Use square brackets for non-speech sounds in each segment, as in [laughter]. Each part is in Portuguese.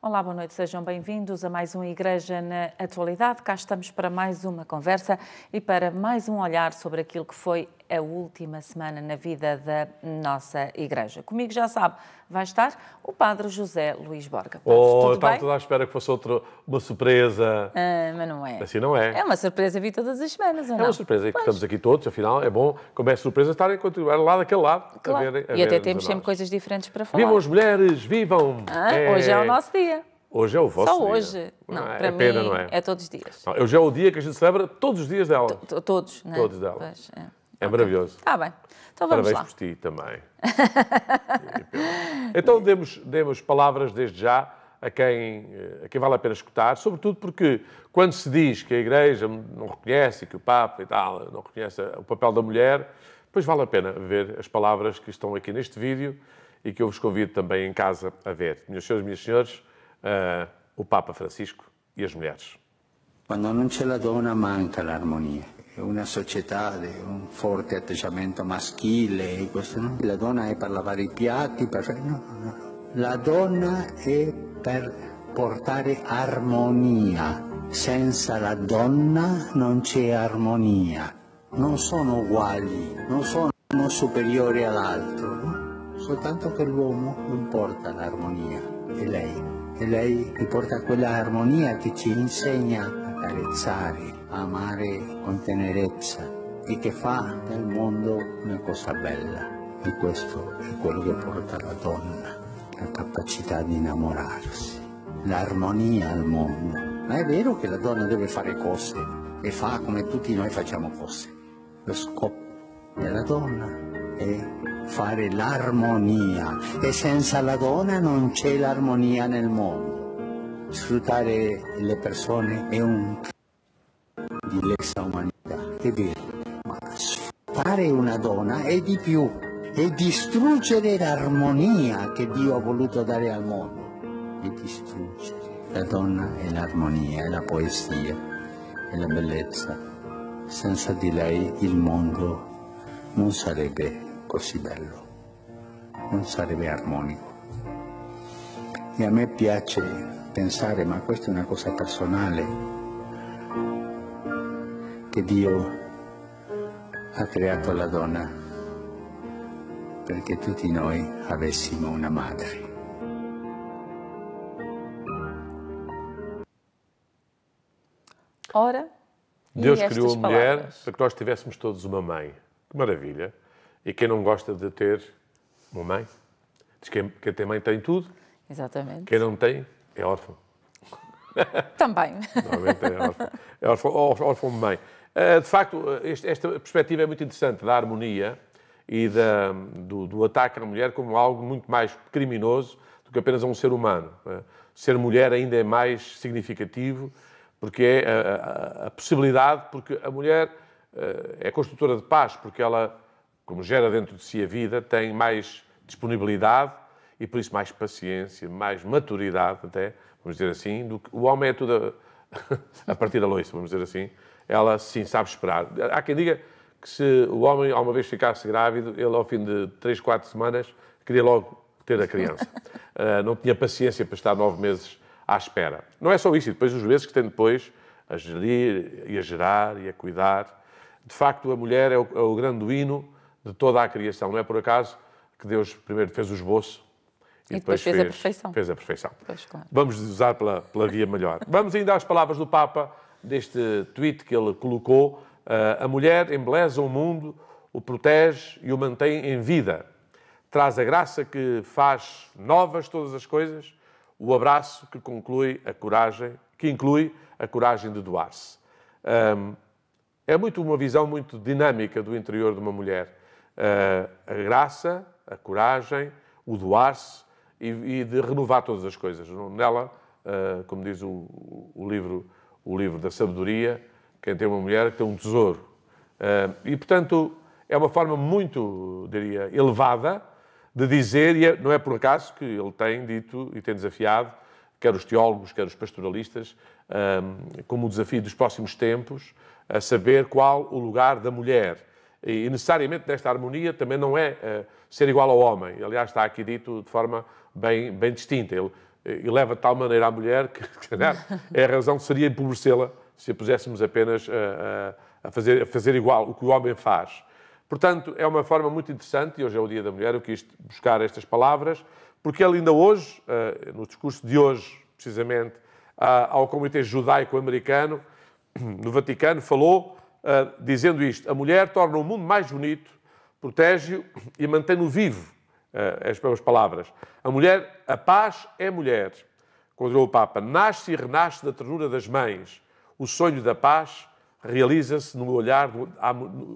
Olá, boa noite, sejam bem-vindos a mais um Igreja na Atualidade. Cá estamos para mais uma conversa e para mais um olhar sobre aquilo que foi a última semana na vida da nossa Igreja. Comigo já sabe, vai estar o Padre José Luís Borga. Padre, oh, tudo estava bem? tudo à espera que fosse outra uma surpresa. Ah, mas não é. Assim não é. É uma surpresa vir todas as semanas, ou não? É uma surpresa é pois. que estamos aqui todos, afinal é bom, como é surpresa, estarem continuar lá daquele lado. Claro. A ver, a e até temos sempre coisas diferentes para falar. Vivam as mulheres, vivam! Ah, é... Hoje é o nosso dia. Hoje é o vosso Só dia. hoje. Não, não é, para é pena, mim não é? é todos os dias. Não, hoje é o dia que a gente celebra todos os dias dela. todos, não é? Todos dela. Pois, é. É okay. maravilhoso. Está ah, bem. Então vamos Parabéns lá. por ti também. [laughs] então demos, demos palavras desde já a quem, eh, a quem vale a pena escutar, sobretudo porque quando se diz que a Igreja não reconhece, que o Papa e tal não reconhece o papel da mulher, pois vale a pena ver as palavras que estão aqui neste vídeo e que eu vos convido também em casa a ver. Meus senhores, minhas senhores, uh, o Papa Francisco e as mulheres. Quando não c'è la dona, manca harmonia. una società di un forte atteggiamento maschile, no? la donna è per lavare i piatti, per... no, no. la donna è per portare armonia, senza la donna non c'è armonia, non sono uguali, non sono uno superiore all'altro, soltanto che l'uomo non porta l'armonia, è lei, e lei che porta quella armonia che ci insegna a carezzare, amare con tenerezza e che fa del mondo una cosa bella. E questo è quello che porta la donna, la capacità di innamorarsi, l'armonia al mondo. Ma è vero che la donna deve fare cose e fa come tutti noi facciamo cose. Lo scopo della donna è fare l'armonia e senza la donna non c'è l'armonia nel mondo. Sfruttare le persone è un di lesa umanità. Che dire? Ma sfare una donna è di più, è distruggere l'armonia che Dio ha voluto dare al mondo. E distruggere. La donna è l'armonia, è la poesia, è la bellezza. Senza di lei il mondo non sarebbe così bello, non sarebbe armonico. E a me piace pensare, ma questa è una cosa personale, che Dio ha creato la donna perché tutti noi avessimo una madre. Ora, Deus criou a mulher palavras? para que nós tivéssemos todos uma mãe. Que maravilha! E quem não gosta de ter uma mãe? Diz que quem tem mãe tem tudo. Exatamente. Quem não tem é órfão. Também. Normalmente é órfão. É órfão, órfão, órfão mãe. Eh, de facto, eh, esta perspectiva é muito interessante da harmonia e da, do, do, ataque à mulher como algo muito mais criminoso do que apenas a um ser humano. É? Ser mulher ainda é mais significativo porque é a, a, a possibilidade, porque a mulher eh, é construtora de paz, porque ela, como gera dentro de si a vida, tem mais disponibilidade e por isso mais paciência, mais maturidade até, vamos dizer assim, do que o homem é tudo [laughs] a partir da loiça, vamos dizer assim, ela sim sabe esperar. Há quem diga que se o homem alguma vez ficasse grávido, ele ao fim de 3, 4 semanas queria logo ter a criança. Uh, [laughs] não tinha paciência para estar nove meses à espera. Não é só isso, e depois os meses que tem depois a gerir e a gerar e a cuidar. De facto, a mulher é o, é o grande hino de toda a criação. Não é por acaso que Deus primeiro fez o esboço e, e depois, depois, fez, fez a perfeição. Fez a perfeição. Pois, claro. Vamos usar pela, pela via melhor. Vamos ainda às palavras do Papa, deste tweet que ele colocou. Uh, a mulher embeleza o mundo, o protege e o mantém em vida. Traz a graça que faz novas todas as coisas, o abraço que conclui a coragem, que inclui a coragem de doar-se. Um, é muito uma visão muito dinâmica do interior de uma mulher. Uh, a graça, a coragem, o doar-se, e, e de renovar todas as coisas. Nela, uh, como diz o, o, livro, o livro da sabedoria, quem tem uma mulher tem um tesouro. Uh, e, portanto, é uma forma muito, diria, elevada de dizer, e é, não é por acaso que ele tem dito e tem desafiado, quer os teólogos, quer os pastoralistas, um, ah, como o desafio dos próximos tempos, a saber qual o lugar da mulher. E necessariamente nesta harmonia também não é uh, ser igual ao homem. Aliás, está aqui dito de forma bem, bem distinta. Ele, ele eh, leva de tal maneira à mulher que, [laughs] se calhar, é a razão seria empobrecê-la se a puséssemos apenas a, eh, eh, a, fazer, a fazer igual o que o homem faz. Portanto, é uma forma muito interessante, e hoje é o Dia da Mulher, eu quis buscar estas palavras, porque ele ainda hoje, no discurso de hoje, precisamente, ao Comitê Judaico-Americano, [clears throat] no Vaticano, falou dizendo isto: a mulher torna o mundo mais bonito, protege-o e mantém-no vivo eh, as mesmas palavras. A mulher, a paz é mulher. Condenou o Papa, nasce e renasce da ternura das mães. O sonho da paz realiza-se no olhar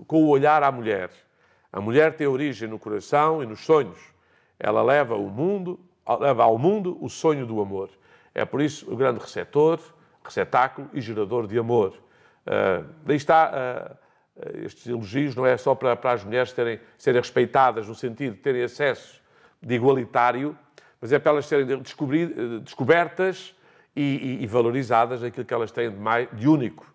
com o olhar à mulher. A mulher tem origem no coração e nos sonhos. Ela leva ao mundo, leva ao mundo o sonho do amor. É por isso o grande receptor, receptáculo e gerador de amor. Uh, daí está eh, eh, estes elogios não é só para, para as mulheres terem, serem respeitadas no sentido de terem acesso de igualitário, mas é para elas serem eh, descobertas e, e, e, valorizadas aquilo que elas têm de, mais, de único,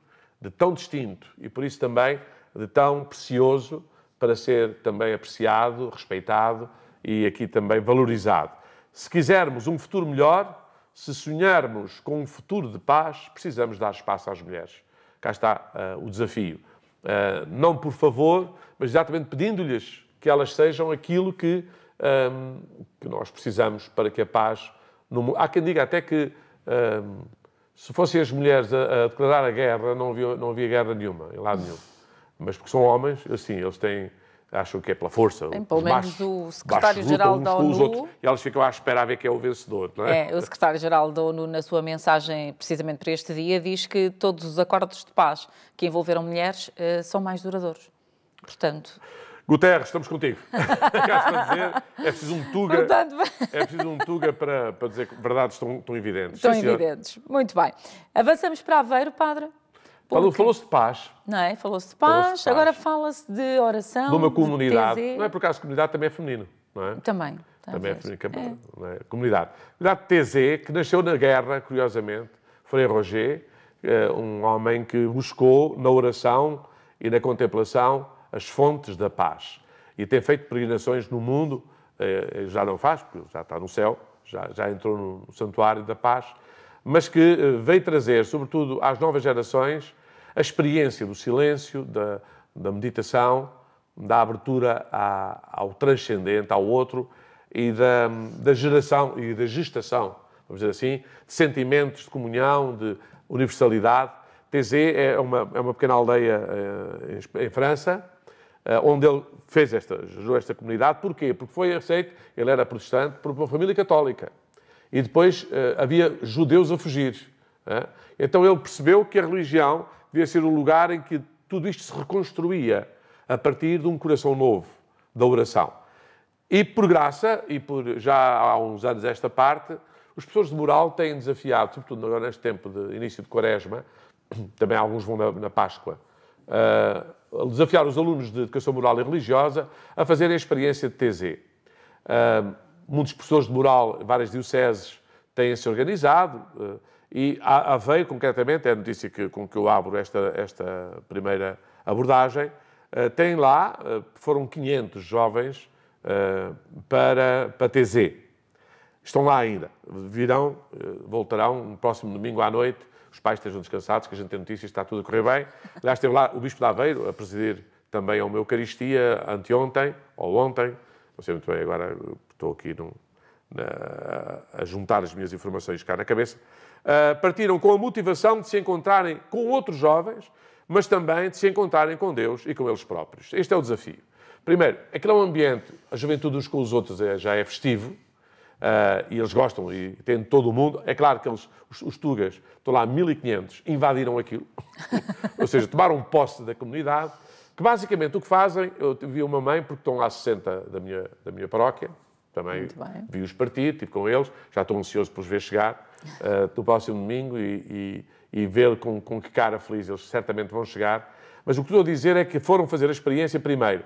de tão distinto e por isso também de tão precioso para ser também apreciado, respeitado e aqui também valorizado. Se quisermos um futuro melhor, se sonharmos com um futuro de paz, precisamos dar espaço às mulheres. Cá está uh, o desafio. Eh, não por favor, mas exatamente pedindo-lhes que elas sejam aquilo que, ehm, que nós precisamos para que a paz no Há quem diga até que ehm, se fossem as mulheres a, a declarar a guerra, não havia, não havia guerra nenhuma, em lado nenhum. Mas porque são homens, assim, eles têm acham que é pela força. Bem, pelo menos o secretário-geral da ONU. e elas ficam à espera a ver quem é o vencedor, não é? é o secretário-geral da ONU, na sua mensagem precisamente para este dia, diz que todos os acordos de paz que envolveram mulheres uh, são mais duradouros. Portanto. Guterres, estamos contigo. [laughs] dizer, é preciso um tuga, Portanto... é preciso um tuga para, para dizer que verdades estão tão evidentes. Estão Sim, evidentes. Senhor. Muito bem. Avançamos para Aveiro, padre. Porque... Falou-se de paz. Não é? Falou-se de paz, falou de paz. agora fala-se de oração. Numa comunidade. Não é por acaso, comunidade também é feminino, não é? Também. Também é feminino. É. É. é? Comunidade. Comunidade TZ, que nasceu na guerra, curiosamente. foi Roger, eh, um homem que buscou na oração e na contemplação as fontes da paz. E tem feito peregrinações no mundo, eh, já não faz, porque já está no céu, já, já entrou no Santuário da Paz, mas que eh, veio trazer, sobretudo às novas gerações, a experiência do silêncio, da, da meditação, da abertura à, ao transcendente, ao outro e da, da, geração e da gestação, vamos dizer assim, de sentimentos de comunhão, de universalidade. Tz é uma, é uma pequena aldeia eh, em, em França, eh, onde ele fez esta, gerou esta comunidade. Porquê? Porque foi aceito, ele era protestante, por uma família católica. E depois uh, havia judeus a fugir. Uh, então ele percebeu que a religião devia ser o um lugar em que tudo isto se reconstruía a partir de um coração novo, da oração. E por graça, e por já há uns anos esta parte, os professores de moral têm desafiado, sobretudo agora neste tempo de início de quaresma, [clears throat] também alguns vão na, na Páscoa, uh, desafiar os alunos de educação moral e religiosa a fazerem a experiência de TZ. Uh, muitos professores de moral, várias dioceses, têm-se organizado eh, e a Aveiro, concretamente, é a notícia que, com que eu abro esta, esta primeira abordagem, eh, tem lá, eh, foram 500 jovens para, para TZ. Estão lá ainda, virão, voltarão no próximo domingo à noite, os pais estejam descansados, que a gente tem notícias, está tudo a correr bem. Aliás, esteve lá o Bispo de Aveiro a presidir também a uma Eucaristia anteontem, ou ontem, não sei muito bem agora estou aqui na, a juntar as minhas informações cá na cabeça, uh, partiram com a motivação de se encontrarem com outros jovens, mas também de se encontrarem com Deus e com eles próprios. Este é o desafio. Primeiro, aquele é, é um ambiente, a juventude uns com os outros é, já é festivo, Uh, e eles gostam e tem todo o mundo. É claro que eles, os, os tugas, estão lá 1500, invadiram aquilo, [laughs] ou seja, tomaram posse da comunidade, que basicamente o que fazem, eu vi uma mãe, porque estão lá 60 da minha, da minha paróquia, também vi-os partir, estive com eles, já estou ansioso por os ver chegar uh, [laughs] eh, no próximo domingo e, e, e ver com, com que cara feliz eles certamente vão chegar. Mas o que estou a dizer é que foram fazer a experiência primeiro,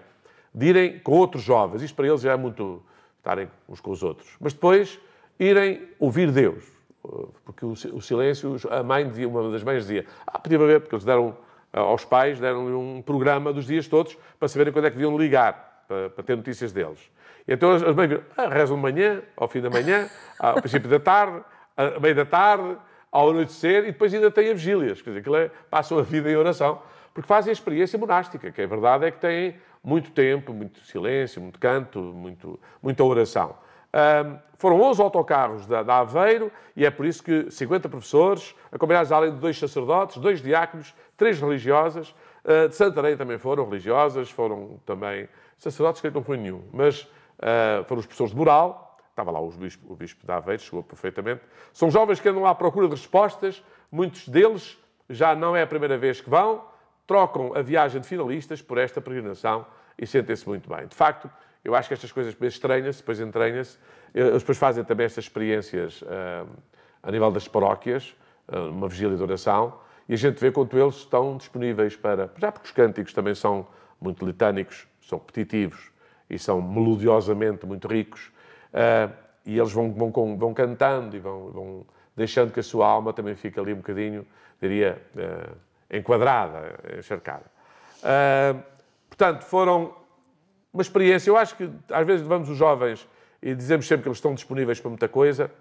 de irem com outros jovens, isto para eles já é muito estarem uns com os outros, mas depois irem ouvir Deus, eh, porque o silêncio, a mãe dizia, uma das mães dizia, ah, podia ver, porque eles deram eh, aos pais, deram-lhe um programa dos dias todos para saberem quando é que deviam ligar, para, para ter notícias deles. Então as, as mães viram, ah, rezam de manhã, ao fim da manhã, ao princípio da tarde, à meia da tarde, ao anoitecer, e depois ainda têm a vigílias. Quer dizer, que é, passam a vida em oração, porque fazem a experiência monástica, que é verdade é que têm muito tempo, muito silêncio, muito canto, muito, muita oração. Um, foram 11 autocarros da, da, Aveiro e é por isso que 50 professores, acompanhados além de dois sacerdotes, dois diáconos, três religiosas, uh, de Santarém também foram religiosas, foram também sacerdotes, que não foi nenhum, mas uh, foram os professores de moral, estava lá o bispo, o bispo de Aveiro, chegou perfeitamente. São jovens que andam à procura de respostas, muitos deles já não é a primeira vez que vão, trocam a viagem de finalistas por esta peregrinação e sentem-se muito bem. De facto, eu acho que estas coisas depois treinam-se, depois entranham-se, eh, eles depois fazem também estas experiências uh, a nível das paróquias, uh, uma vigília de oração, e a gente vê quanto eles estão disponíveis para. Já porque os cânticos também são muito litânicos, são repetitivos, e são melodiosamente muito ricos, uh, e eles vão, vão, vão cantando e vão, vão, deixando que a sua alma também fique ali um bocadinho, diria, uh, enquadrada, encharcada. Uh, portanto, foram uma experiência. Eu acho que às vezes levamos os jovens e dizemos sempre que eles estão disponíveis para muita coisa,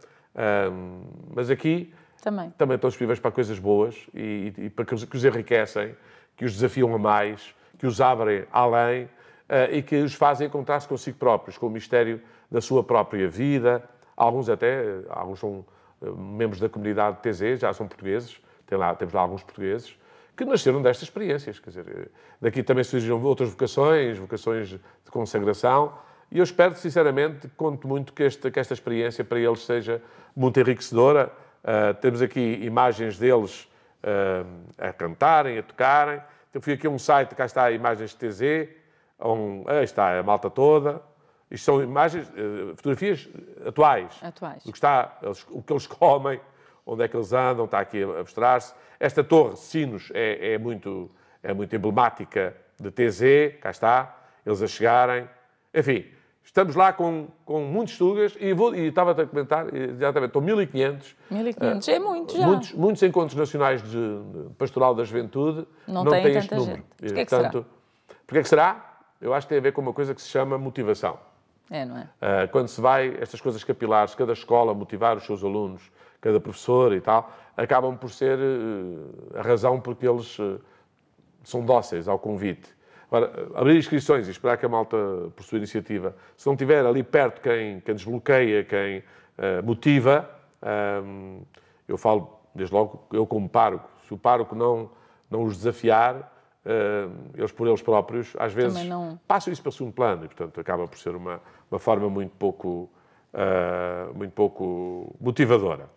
mas aqui também. também estão disponíveis para coisas boas e, e, e para que os, que os enriquecem, que os desafiam a mais, que os abrem além eh, e que os fazem encontrar-se consigo próprios, com o mistério da sua própria vida. Alguns até, eh, alguns são eh, membros da comunidade TZ, já são portugueses, tem lá, temos lá alguns portugueses, que nasceram destas experiências. Quer dizer, daqui também surgiram outras vocações, vocações de consagração, e eu espero, sinceramente, conto muito que esta, que esta experiência para eles seja muito enriquecedora. Uh, temos aqui imagens deles uh, a cantarem, a tocarem. Eu então, fui aqui a um site, cá está imagens de TZ, um, aí ah, está a malta toda. Isto são imagens, eh, fotografias atuais. Atuais. O que, está, o que eles comem, onde é que eles andam, está aqui a mostrar-se. Esta torre, Sinos, é, é, muito, é muito emblemática de TZ, cá está, eles a chegarem. Enfim, estamos lá com, com muitos tugas e, vou, e estava a comentar, eh, exatamente, estão 1.500. 1.500, uh, é muito já. Muitos, muitos encontros nacionais de, de pastoral da juventude não, não têm este número. Gente. Porquê é que será? Porquê é que será? eu acho que tem a ver com uma coisa que se chama motivação. É, não é? Ah, quando se vai, estas coisas capilares, cada escola motivar os seus alunos, cada professor e tal, acabam por ser ah, a razão porque eles ah, são dóceis ao convite. Agora, abrir inscrições e esperar que a malta, por sua iniciativa, se não tiver ali perto quem, quem desbloqueia, quem uh, motiva, um, eu falo, desde logo, eu como paro. se o paro não, não os desafiar, eles por eles próprios, às vezes não... passam isso para o segundo plano e, portanto, acaba por ser uma, uma forma muito pouco, uh, muito pouco motivadora.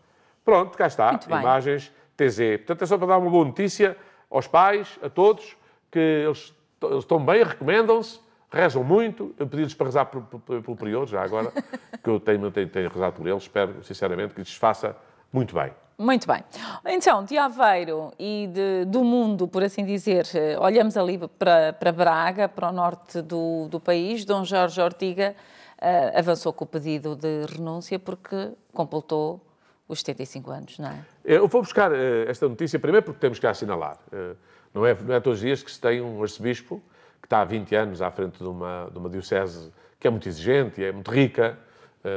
Pronto, cá está, imagens TZ. Portanto, é só para dar uma boa notícia aos pais, a todos, que eles, eles estão bem, recomendam-se, rezam muito. Eu pedi-lhes para rezar pelo período, já agora, [laughs] que eu tenho, tenho, tenho rezado por eles. Espero, sinceramente, que lhes faça muito bem. Muito bem. Então, de Aveiro e de, do mundo, por assim dizer, eh, olhamos ali para, para Braga, para o norte do, do país. Dom Jorge Ortiga uh, avançou com o pedido de renúncia porque completou os 75 anos, não é? Eh, eu vou buscar uh, esta notícia primeiro porque temos que assinalar. Uh, não, é, não é todos os dias que se tem um arcebispo que está há 20 anos à frente de uma, de uma diocese que é muito exigente e é muito rica,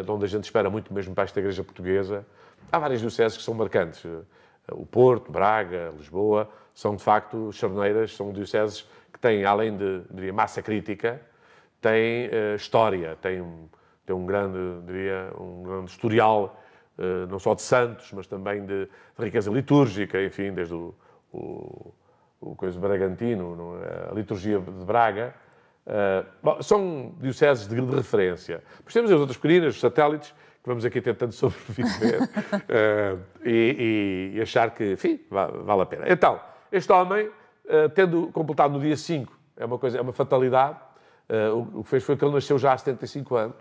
de onde a gente espera muito mesmo para esta igreja portuguesa Há vários dioceses que são marcantes. O Porto, Braga, Lisboa, são de facto charneiras, são dioceses que têm, além de diria, massa crítica, têm uh, história, têm, têm um, grande, diria, um grande historial, uh, não só de santos, mas também de, de riqueza litúrgica, enfim, desde o, o, o coisa Bragantino, é? a liturgia de Braga. Uh, bom, são dioceses de, de referência. Depois temos as outras colinas, os satélites, que vamos aqui tentando [laughs] sobreviver uh, e, e, achar que, enfim, vale a pena. Então, este homem, uh, tendo completado no dia 5, é uma coisa, é uma fatalidade, uh, o, que fez foi que ele nasceu já há 75 anos.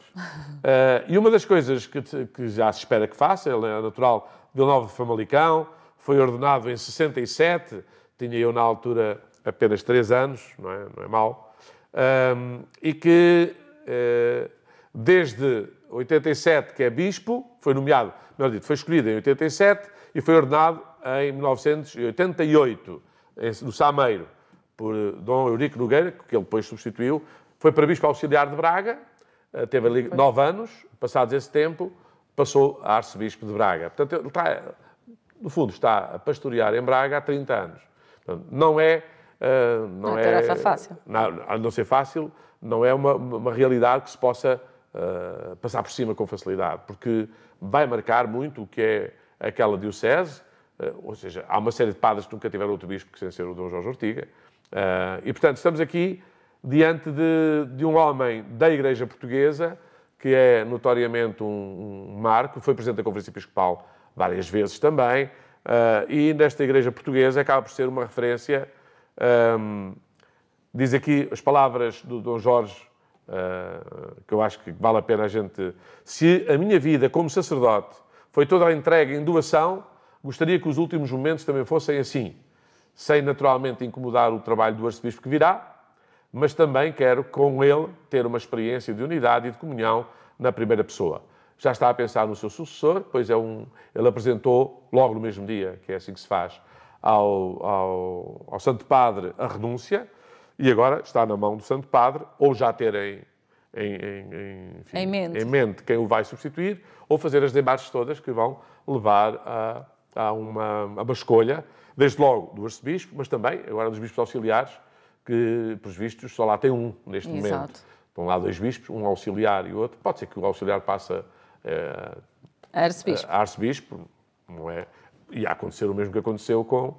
[laughs] e uma das coisas que, que, já se espera que faça, ele é natural de de Famalicão, foi ordenado em 67, tinha eu na altura apenas 3 anos, não é, não é mal ehm, e que desde 87 que é bispo, foi nomeado, melhor dito, foi escolhido em 87 e foi ordenado em 1988, no Sameiro, por Dom Eurico Nogueira, que ele depois substituiu, foi para bispo auxiliar de Braga, eh, teve ali nove anos, passados esse tempo, passou a arcebispo de Braga. Portanto, ele está, no fundo, está a pastorear em Braga há 30 anos. Portanto, não é... Eh, não, não é, é tarefa fácil. Não, a não ser fácil, não é uma, uma realidade que se possa eh, passar por cima com facilidade, porque vai marcar muito o que é aquela diocese, uh, ou seja, há uma série de padres que nunca tiveram outro bispo que sem ser o Dom Jorge Ortiga. Uh, e, portanto, estamos aqui diante de, de, um homem da Igreja Portuguesa, que é notoriamente um, um marco, foi presidente da Conferência Episcopal várias vezes também, Uh, e nesta Igreja Portuguesa acaba por ser uma referência. Um, ehm, diz aqui as palavras do Dom Jorge Uh, que eu acho que vale a pena a gente. Se a minha vida como sacerdote foi toda a entrega em doação, gostaria que os últimos momentos também fossem assim, sem naturalmente incomodar o trabalho do arcebispo que virá, mas também quero com ele ter uma experiência de unidade e de comunhão na primeira pessoa. Já está a pensar no seu sucessor, pois é um, ele apresentou logo no mesmo dia, que é assim que se faz, ao, ao, ao Santo Padre a renúncia e agora está na mão do Santo Padre, ou já terem em, em, enfim, em, mente. em, mente. quem o vai substituir, ou fazer as debates todas que vão levar a, a, uma, a uma escolha, desde logo do arcebispo, mas também agora dos bispos auxiliares, que, pelos vistos, só lá tem um neste Exato. momento. Estão lá dois bispos, um auxiliar e outro. Pode ser que o auxiliar passe eh, arcebispo. a arcebispo, não é? E a acontecer o mesmo que aconteceu com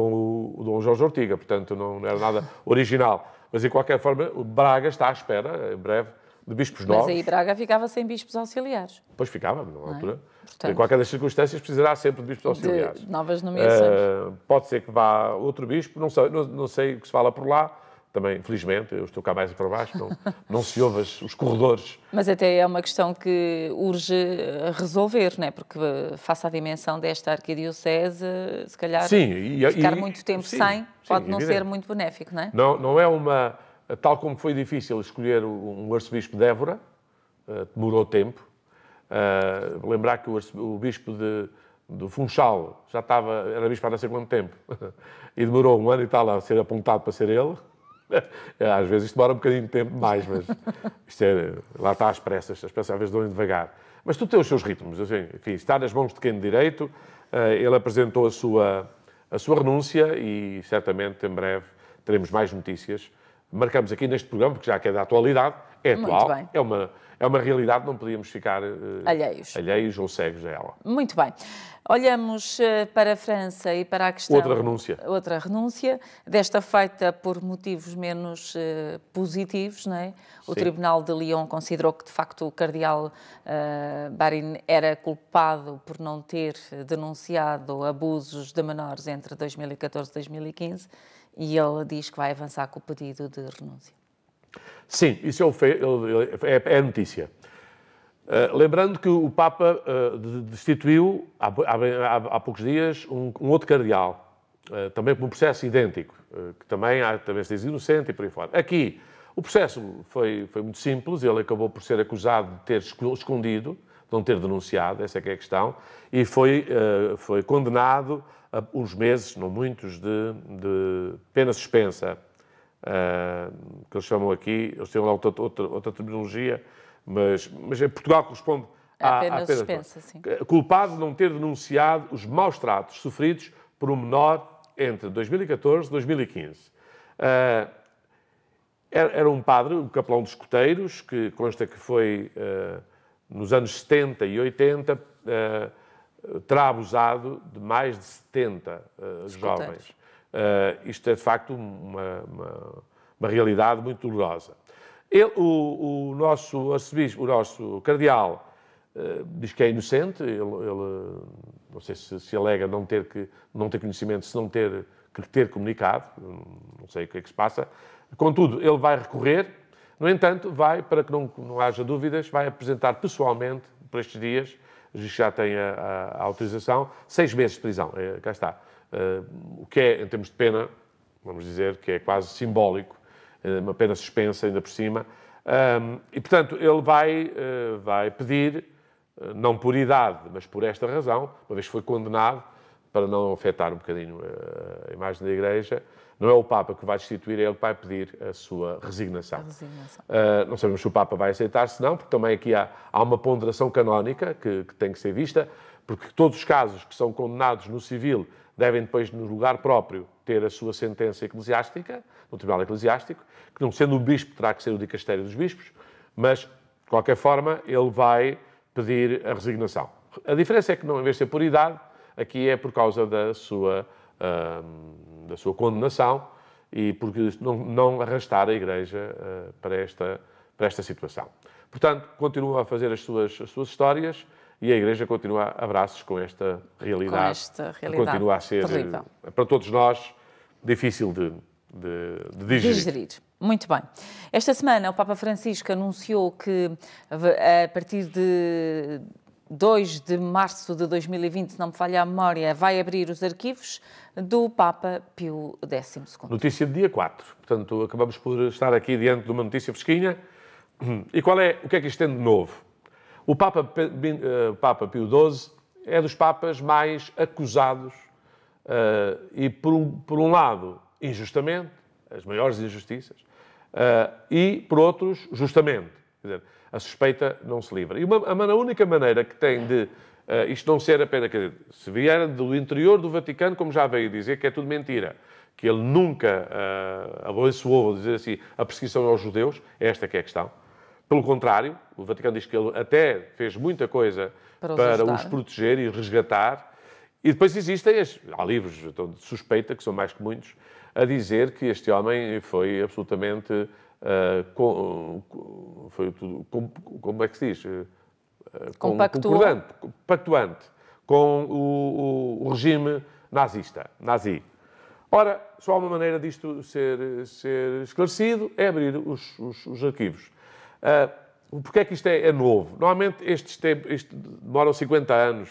com o, o Dom Jorge Ortiga, portanto não era nada original. Mas, de qualquer forma, Braga está à espera, em breve, de bispos novos. Mas aí Braga ficava sem bispos auxiliares. Pois ficava, numa é? altura. É? Portanto, em qualquer das circunstâncias, precisará sempre de bispos auxiliares. novas nomeações. Uh, pode ser que vá outro bispo, não sei, não, não sei o que se fala por lá, também, felizmente, eu estou cá mais para baixo, não, não se ouve os corredores. Mas até é uma questão que urge eh, resolver, não é? Porque eh, face à dimensão desta arquidiocese, se calhar sim, e, ficar e, muito tempo sim, sem pode sim, não evidente. ser muito benéfico, não é? Não, não é uma... Tal como foi difícil escolher um arcebispo de Évora, eh, demorou tempo. Uh, lembrar que o, o bispo de, do Funchal já estava, era bispo há não sei quanto tempo, [laughs] e demorou um ano e tal a ser apontado para ser ele. [laughs] É, às vezes isto demora um bocadinho de tempo mais, mas isto é, lá está às pressas, as pressas às vezes dão devagar. Mas tu tens os seus ritmos, assim, enfim, está nas mãos de quem de direito, eh, ele apresentou a sua, a sua renúncia e certamente em breve teremos mais notícias. Marcamos aqui neste programa, porque já que é da atualidade, é atual, é uma é uma realidade, não podíamos ficar uh, alheios. alheios ou cegos a ela. Muito bem. Olhamos eh, para a França e para a questão. Outra renúncia. Outra renúncia, desta feita por motivos menos uh, positivos, não é? O Sim. Tribunal de Lyon considerou que, de facto, o Cardeal uh, Barin era culpado por não ter denunciado abusos de menores entre 2014 e 2015 e ele diz que vai avançar com o pedido de renúncia. Sim, isso é, é, é, é notícia. Uh, lembrando que o Papa uh, destituiu, há, há, há, poucos dias, um, um outro cardeal, uh, também por um processo idêntico, que também há, talvez seja inocente e por aí fora. Aqui, o processo foi, foi muito simples, ele acabou por ser acusado de ter escondido, de não ter denunciado, essa é que é a questão, e foi, foi condenado a uns meses, não muitos, de, de pena suspensa ah, que eles chamam aqui, eles têm lá outra, outra, outra terminologia, mas, mas Portugal corresponde é à, apenas, suspensa, sim. Ah, culpado de não ter denunciado os maus tratos sofridos por um menor entre 2014 e 2015. Uh, ah, era, era, um padre, o um capelão dos escoteiros, que consta que foi uh, nos anos 70 e 80, uh, terá abusado de mais de 70 jovens. Uh, isto é, de facto, uma, uma, uma realidade muito dolorosa. Ele, o, o, nosso arcebispo, o nosso cardeal, uh, diz que é inocente, ele, ele não sei se, se, alega não ter, que, não ter conhecimento, se não ter, que ter comunicado, não sei o que é que se passa. Contudo, ele vai recorrer, no entanto, vai, para que não, não haja dúvidas, vai apresentar pessoalmente, por estes dias, já tem a, a, a autorização, seis meses de prisão, eh, cá está ah, o que é, em termos de pena, vamos dizer, que é quase simbólico, ah, uma pena suspensa ainda por cima. Ah, e, portanto, ele vai, vai pedir, não por idade, mas por esta razão, uma vez que foi condenado, para não afetar um bocadinho a imagem da Igreja, não é o Papa que vai destituir, é ele que vai pedir a sua resignação. A resignação. Uh, não sabemos se o Papa vai aceitar, se não, porque também aqui há, há uma ponderação canónica que, que, tem que ser vista, porque todos os casos que são condenados no civil devem depois, no lugar próprio, ter a sua sentença eclesiástica, no Tribunal Eclesiástico, que não sendo o Bispo, terá que ser o Dicastério dos Bispos, mas, de qualquer forma, ele vai pedir a resignação. A diferença é que, não, em vez de ser por idade, aqui é por causa da sua, uh, da sua condenação e porque não, não arrastar a Igreja uh, para, esta, para esta situação. Portanto, continua a fazer as suas, as suas histórias, e a Igreja continua a braços com esta realidade. Com esta realidade. Continua a ser, terrível. Eh, para todos nós, difícil de, de, de digerir. digerir. Muito bem. Esta semana o Papa Francisco anunciou que a partir de 2 de março de 2020, se não me falha a memória, vai abrir os arquivos do Papa Pio XII. Notícia de dia 4. Portanto, acabamos por estar aqui diante de uma notícia fresquinha. E qual é, o que é que isto tem de novo? O Papa, eh, Papa Pio XII é dos papas mais acusados uh, e, por um, por um lado, injustamente, as maiores injustiças, uh, e, por outros, justamente. Quer dizer, a suspeita não se livra. E uma, a única maneira que tem de uh, isto não ser apenas, quer dizer, se vier do interior do Vaticano, como já veio dizer, que é tudo mentira, que ele nunca uh, abençoou, dizer assim, a perseguição aos judeus, é esta que é a questão, pelo contrário, o Vaticano diz que ele até fez muita coisa para os, para os proteger e resgatar. E depois existem, as, há livros então, de suspeita, que são mais que muitos, a dizer que este homem foi absolutamente. Uh, eh, com, foi tudo, com, como é que se diz? Uh, Pactuante com o, o, o, regime nazista, nazi. Ora, só há uma maneira disto ser, ser esclarecido, é abrir os, os, os arquivos. Uh, Porquê é que isto é, é novo? Normalmente estes tempos, isto demoram 50 anos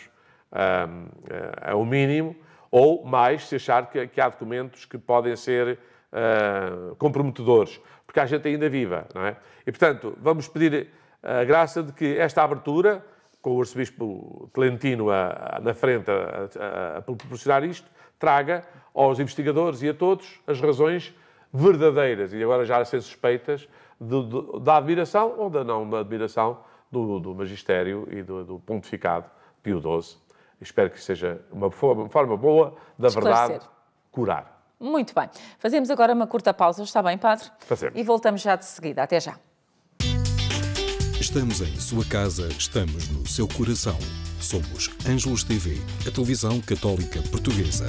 uh, uh, mínimo, ou mais se achar que, que há documentos que podem ser uh, comprometedores, porque há gente ainda viva, não é? E, portanto, vamos pedir a graça de que esta abertura, com o arcebispo Tolentino a, a, na frente a, a proporcionar isto, traga aos investigadores e a todos as razões verdadeiras, e agora já sem suspeitas, de, de, da admiração ou da não da admiração do, do magistério e do, do pontificado Pio XII. Espero que seja uma forma, forma boa da verdade curar. Muito bem. Fazemos agora uma curta pausa, está bem, padre? Fazemos. E voltamos já de seguida. Até já. Estamos em sua casa, estamos no seu coração. Somos Ângelos TV, a televisão católica portuguesa.